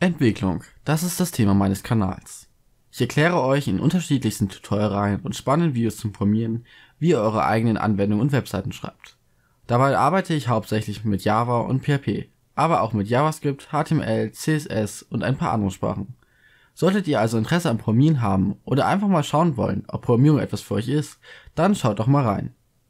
Entwicklung, das ist das Thema meines Kanals. Ich erkläre euch in unterschiedlichsten Tutorialreihen und spannenden Videos zum Programmieren, wie ihr eure eigenen Anwendungen und Webseiten schreibt. Dabei arbeite ich hauptsächlich mit Java und PHP, aber auch mit JavaScript, HTML, CSS und ein paar anderen Sprachen. Solltet ihr also Interesse am Programmieren haben oder einfach mal schauen wollen, ob Programmierung etwas für euch ist, dann schaut doch mal rein.